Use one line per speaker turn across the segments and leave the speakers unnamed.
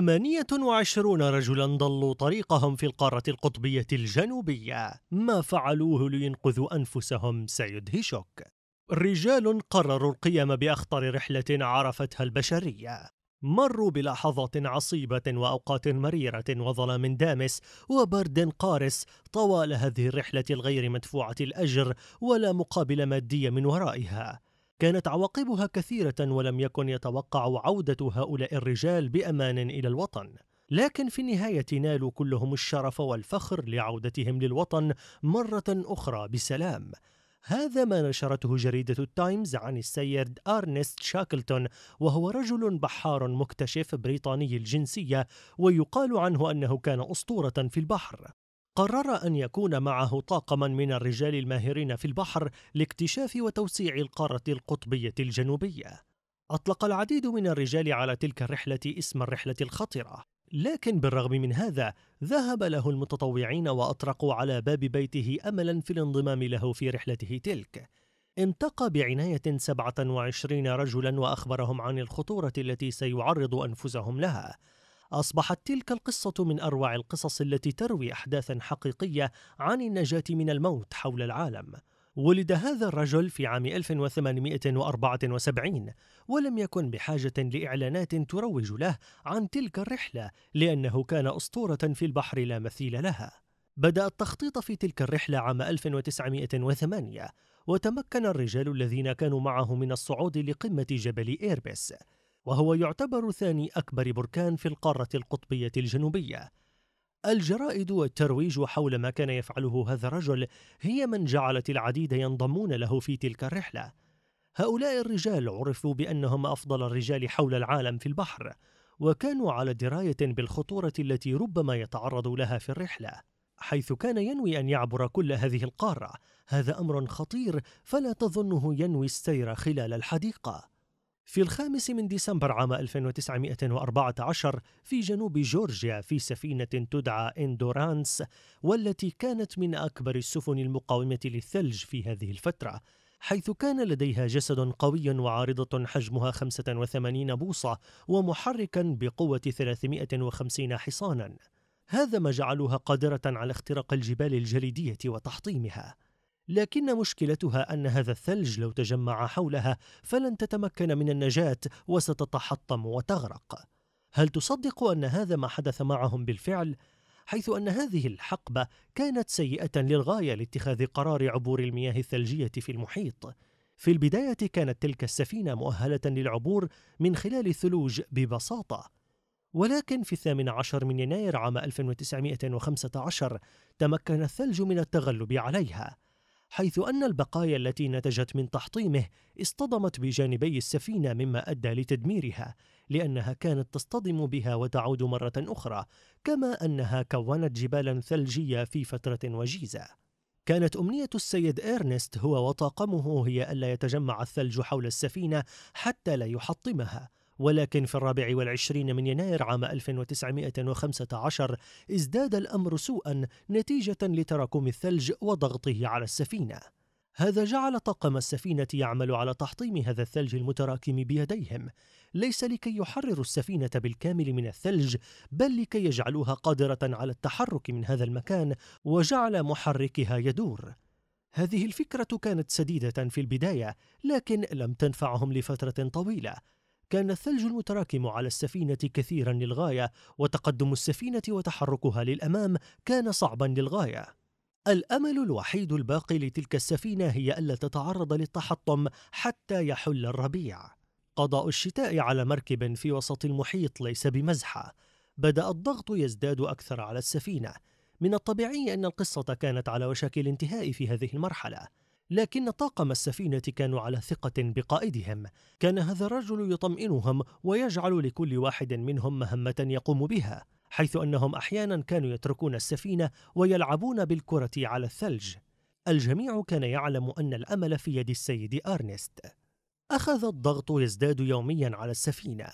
28 رجلا ضلوا طريقهم في القارة القطبية الجنوبية ما فعلوه لينقذوا أنفسهم سيدهشك رجال قرروا القيام بأخطر رحلة عرفتها البشرية مروا بلحظات عصيبة وأوقات مريرة وظلام دامس وبرد قارس طوال هذه الرحلة الغير مدفوعة الأجر ولا مقابل مادي من ورائها كانت عواقبها كثيرة ولم يكن يتوقع عودة هؤلاء الرجال بأمان إلى الوطن لكن في النهاية نالوا كلهم الشرف والفخر لعودتهم للوطن مرة أخرى بسلام هذا ما نشرته جريدة التايمز عن السيد أرنست شاكلتون وهو رجل بحار مكتشف بريطاني الجنسية ويقال عنه أنه كان أسطورة في البحر قرر أن يكون معه طاقما من الرجال الماهرين في البحر لاكتشاف وتوسيع القارة القطبية الجنوبية. أطلق العديد من الرجال على تلك الرحلة اسم الرحلة الخطرة، لكن بالرغم من هذا ذهب له المتطوعين وأطرقوا على باب بيته أملا في الانضمام له في رحلته تلك. انتقى بعناية 27 رجلا وأخبرهم عن الخطورة التي سيعرض أنفسهم لها، أصبحت تلك القصة من أروع القصص التي تروي أحداثا حقيقية عن النجاة من الموت حول العالم ولد هذا الرجل في عام 1874 ولم يكن بحاجة لإعلانات تروج له عن تلك الرحلة لأنه كان أسطورة في البحر لا مثيل لها بدأ التخطيط في تلك الرحلة عام 1908 وتمكن الرجال الذين كانوا معه من الصعود لقمة جبل إيربس وهو يعتبر ثاني أكبر بركان في القارة القطبية الجنوبية. الجرائد والترويج حول ما كان يفعله هذا الرجل هي من جعلت العديد ينضمون له في تلك الرحلة. هؤلاء الرجال عرفوا بأنهم أفضل الرجال حول العالم في البحر، وكانوا على دراية بالخطورة التي ربما يتعرض لها في الرحلة، حيث كان ينوي أن يعبر كل هذه القارة، هذا أمر خطير فلا تظنه ينوي السير خلال الحديقة. في الخامس من ديسمبر عام 1914 في جنوب جورجيا في سفينة تدعى إندورانس والتي كانت من أكبر السفن المقاومة للثلج في هذه الفترة حيث كان لديها جسد قوي وعارضة حجمها 85 بوصة ومحركا بقوة 350 حصانا هذا ما جعلها قادرة على اختراق الجبال الجليدية وتحطيمها لكن مشكلتها ان هذا الثلج لو تجمع حولها فلن تتمكن من النجاه وستتحطم وتغرق هل تصدق ان هذا ما حدث معهم بالفعل حيث ان هذه الحقبه كانت سيئه للغايه لاتخاذ قرار عبور المياه الثلجيه في المحيط في البدايه كانت تلك السفينه مؤهله للعبور من خلال الثلوج ببساطه ولكن في الثامن عشر من يناير عام 1915 تمكن الثلج من التغلب عليها حيث أن البقايا التي نتجت من تحطيمه اصطدمت بجانبي السفينة مما أدى لتدميرها لأنها كانت تصطدم بها وتعود مرة أخرى كما أنها كونت جبالا ثلجية في فترة وجيزة كانت أمنية السيد إيرنست هو وطاقمه هي ألا يتجمع الثلج حول السفينة حتى لا يحطمها ولكن في الرابع والعشرين من يناير عام 1915 ازداد الأمر سوءا نتيجة لتراكم الثلج وضغطه على السفينة هذا جعل طاقم السفينة يعمل على تحطيم هذا الثلج المتراكم بيديهم ليس لكي يحرروا السفينة بالكامل من الثلج بل لكي يجعلوها قادرة على التحرك من هذا المكان وجعل محركها يدور هذه الفكرة كانت سديدة في البداية لكن لم تنفعهم لفترة طويلة كان الثلج المتراكم على السفينة كثيرا للغاية وتقدم السفينة وتحركها للأمام كان صعبا للغاية الأمل الوحيد الباقي لتلك السفينة هي ألا تتعرض للتحطم حتى يحل الربيع قضاء الشتاء على مركب في وسط المحيط ليس بمزحة بدأ الضغط يزداد أكثر على السفينة من الطبيعي أن القصة كانت على وشك الانتهاء في هذه المرحلة لكن طاقم السفينة كانوا على ثقة بقائدهم كان هذا الرجل يطمئنهم ويجعل لكل واحد منهم مهمة يقوم بها حيث أنهم أحيانا كانوا يتركون السفينة ويلعبون بالكرة على الثلج الجميع كان يعلم أن الأمل في يد السيد أرنست أخذ الضغط يزداد يوميا على السفينة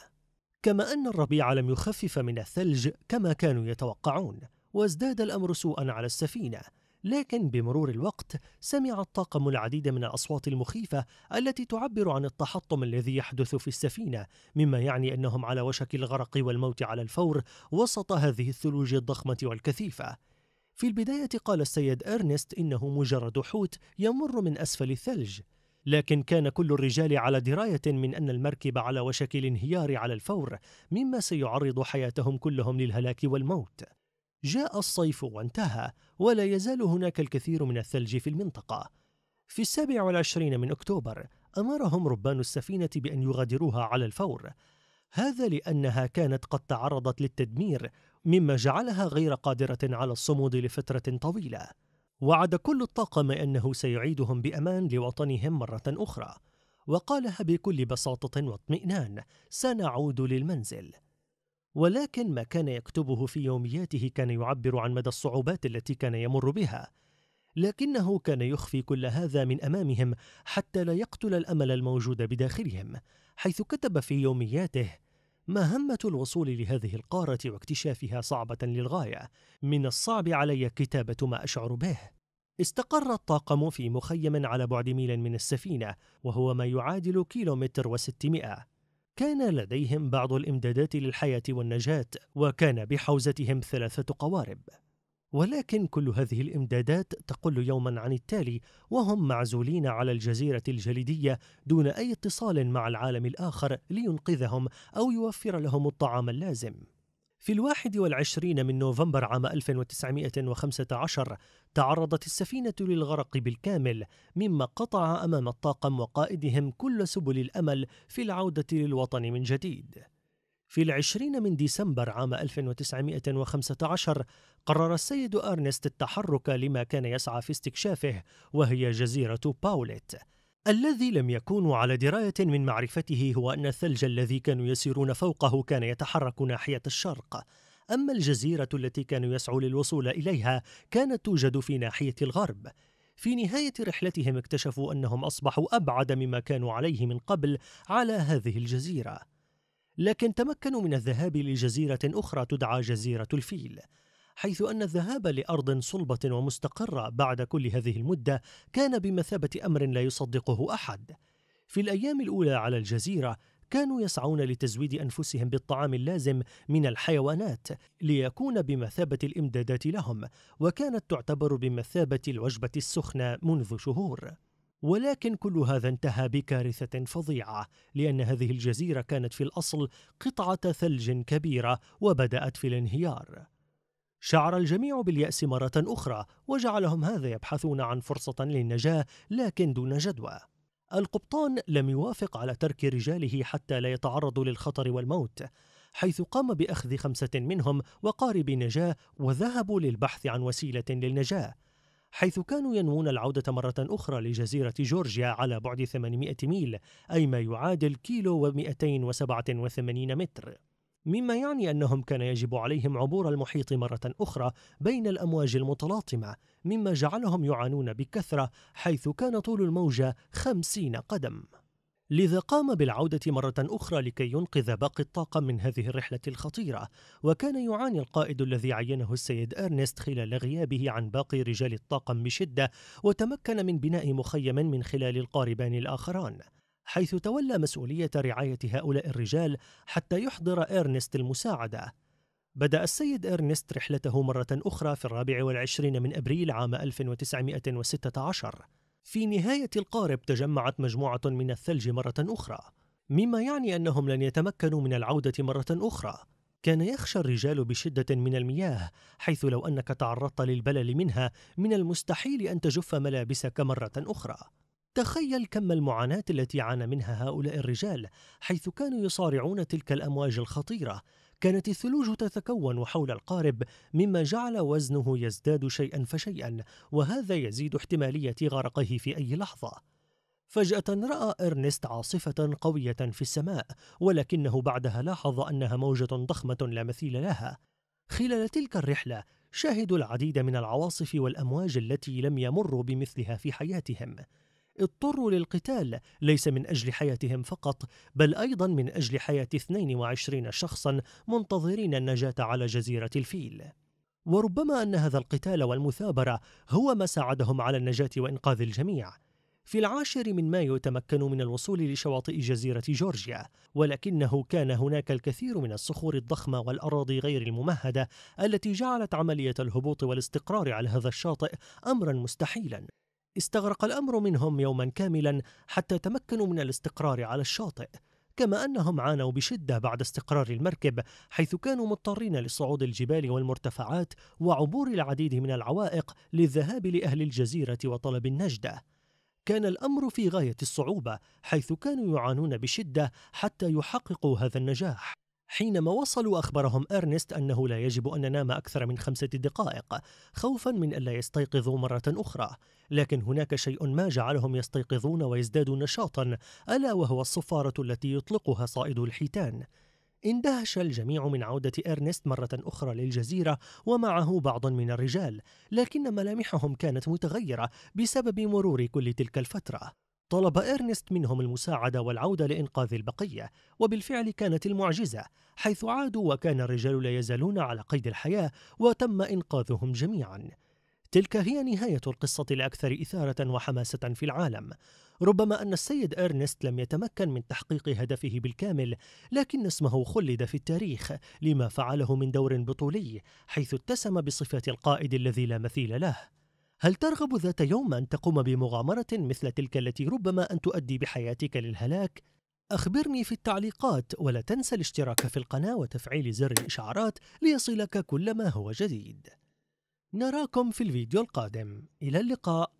كما أن الربيع لم يخفف من الثلج كما كانوا يتوقعون وازداد الأمر سوءا على السفينة لكن بمرور الوقت سمع الطاقم العديد من الأصوات المخيفة التي تعبر عن التحطم الذي يحدث في السفينة مما يعني أنهم على وشك الغرق والموت على الفور وسط هذه الثلوج الضخمة والكثيفة في البداية قال السيد إرنست إنه مجرد حوت يمر من أسفل الثلج لكن كان كل الرجال على دراية من أن المركب على وشك الانهيار على الفور مما سيعرض حياتهم كلهم للهلاك والموت جاء الصيف وانتهى ولا يزال هناك الكثير من الثلج في المنطقة في السابع والعشرين من أكتوبر أمرهم ربان السفينة بأن يغادروها على الفور هذا لأنها كانت قد تعرضت للتدمير مما جعلها غير قادرة على الصمود لفترة طويلة وعد كل الطاقم أنه سيعيدهم بأمان لوطنهم مرة أخرى وقالها بكل بساطة واطمئنان سنعود للمنزل ولكن ما كان يكتبه في يومياته كان يعبر عن مدى الصعوبات التي كان يمر بها لكنه كان يخفي كل هذا من امامهم حتى لا يقتل الامل الموجود بداخلهم حيث كتب في يومياته مهمه الوصول لهذه القاره واكتشافها صعبه للغايه من الصعب علي كتابه ما اشعر به استقر الطاقم في مخيم على بعد ميل من السفينه وهو ما يعادل كيلومتر وستمائه كان لديهم بعض الامدادات للحياه والنجاه وكان بحوزتهم ثلاثه قوارب ولكن كل هذه الامدادات تقل يوما عن التالي وهم معزولين على الجزيره الجليديه دون اي اتصال مع العالم الاخر لينقذهم او يوفر لهم الطعام اللازم في الواحد والعشرين من نوفمبر عام 1915 تعرضت السفينة للغرق بالكامل مما قطع أمام الطاقم وقائدهم كل سبل الأمل في العودة للوطن من جديد في العشرين من ديسمبر عام 1915 قرر السيد أرنست التحرك لما كان يسعى في استكشافه وهي جزيرة باوليت الذي لم يكونوا على دراية من معرفته هو أن الثلج الذي كانوا يسيرون فوقه كان يتحرك ناحية الشرق أما الجزيرة التي كانوا يسعوا للوصول إليها كانت توجد في ناحية الغرب في نهاية رحلتهم اكتشفوا أنهم أصبحوا أبعد مما كانوا عليه من قبل على هذه الجزيرة لكن تمكنوا من الذهاب لجزيرة أخرى تدعى جزيرة الفيل حيث أن الذهاب لأرض صلبة ومستقرة بعد كل هذه المدة كان بمثابة أمر لا يصدقه أحد. في الأيام الأولى على الجزيرة كانوا يسعون لتزويد أنفسهم بالطعام اللازم من الحيوانات ليكون بمثابة الإمدادات لهم، وكانت تعتبر بمثابة الوجبة السخنة منذ شهور. ولكن كل هذا انتهى بكارثة فظيعة، لأن هذه الجزيرة كانت في الأصل قطعة ثلج كبيرة وبدأت في الانهيار. شعر الجميع باليأس مرة أخرى وجعلهم هذا يبحثون عن فرصة للنجاة لكن دون جدوى القبطان لم يوافق على ترك رجاله حتى لا يتعرضوا للخطر والموت حيث قام بأخذ خمسة منهم وقارب نجاة وذهبوا للبحث عن وسيلة للنجاة حيث كانوا ينوون العودة مرة أخرى لجزيرة جورجيا على بعد 800 ميل أي ما يعادل كيلو و287 متر مما يعني أنهم كان يجب عليهم عبور المحيط مرة أخرى بين الأمواج المتلاطمة مما جعلهم يعانون بكثرة حيث كان طول الموجة خمسين قدم لذا قام بالعودة مرة أخرى لكي ينقذ باقي الطاقم من هذه الرحلة الخطيرة، وكان يعاني القائد الذي عينه السيد أرنست خلال غيابه عن باقي رجال الطاقم بشدة، وتمكن من بناء مخيم من خلال القاربان الآخران، حيث تولى مسؤولية رعاية هؤلاء الرجال حتى يحضر إرنست المساعدة. بدأ السيد إرنست رحلته مرة أخرى في الرابع والعشرين من أبريل عام 1916 في نهاية القارب تجمعت مجموعة من الثلج مرة أخرى مما يعني أنهم لن يتمكنوا من العودة مرة أخرى كان يخشى الرجال بشدة من المياه حيث لو أنك تعرضت للبلل منها من المستحيل أن تجف ملابسك مرة أخرى تخيل كم المعاناة التي عانى منها هؤلاء الرجال حيث كانوا يصارعون تلك الأمواج الخطيرة كانت الثلوج تتكون حول القارب مما جعل وزنه يزداد شيئا فشيئا وهذا يزيد احتمالية غرقه في أي لحظة فجأة رأى إرنست عاصفة قوية في السماء ولكنه بعدها لاحظ أنها موجة ضخمة لا مثيل لها خلال تلك الرحلة شاهدوا العديد من العواصف والأمواج التي لم يمروا بمثلها في حياتهم اضطروا للقتال ليس من أجل حياتهم فقط بل أيضا من أجل حياة 22 شخصا منتظرين النجاة على جزيرة الفيل وربما أن هذا القتال والمثابرة هو ما ساعدهم على النجاة وإنقاذ الجميع في العاشر من مايو تمكنوا من الوصول لشواطئ جزيرة جورجيا ولكنه كان هناك الكثير من الصخور الضخمة والأراضي غير الممهدة التي جعلت عملية الهبوط والاستقرار على هذا الشاطئ أمرا مستحيلا استغرق الأمر منهم يوما كاملا حتى تمكنوا من الاستقرار على الشاطئ كما أنهم عانوا بشدة بعد استقرار المركب حيث كانوا مضطرين لصعود الجبال والمرتفعات وعبور العديد من العوائق للذهاب لأهل الجزيرة وطلب النجدة كان الأمر في غاية الصعوبة حيث كانوا يعانون بشدة حتى يحققوا هذا النجاح حينما وصلوا أخبرهم أرنست أنه لا يجب أن ننام أكثر من خمسة دقائق خوفا من ألا يستيقظوا مرة أخرى لكن هناك شيء ما جعلهم يستيقظون ويزدادوا نشاطا ألا وهو الصفارة التي يطلقها صائد الحيتان اندهش الجميع من عودة إرنست مرة أخرى للجزيرة ومعه بعض من الرجال لكن ملامحهم كانت متغيرة بسبب مرور كل تلك الفترة طلب إرنست منهم المساعدة والعودة لإنقاذ البقية وبالفعل كانت المعجزة حيث عادوا وكان الرجال لا يزالون على قيد الحياة وتم إنقاذهم جميعا تلك هي نهاية القصة الأكثر إثارة وحماسة في العالم ربما أن السيد إرنست لم يتمكن من تحقيق هدفه بالكامل لكن اسمه خلد في التاريخ لما فعله من دور بطولي حيث اتسم بصفة القائد الذي لا مثيل له هل ترغب ذات يوم أن تقوم بمغامرة مثل تلك التي ربما أن تؤدي بحياتك للهلاك؟ أخبرني في التعليقات ولا تنسى الاشتراك في القناة وتفعيل زر الإشعارات ليصلك كل ما هو جديد نراكم في الفيديو القادم إلى اللقاء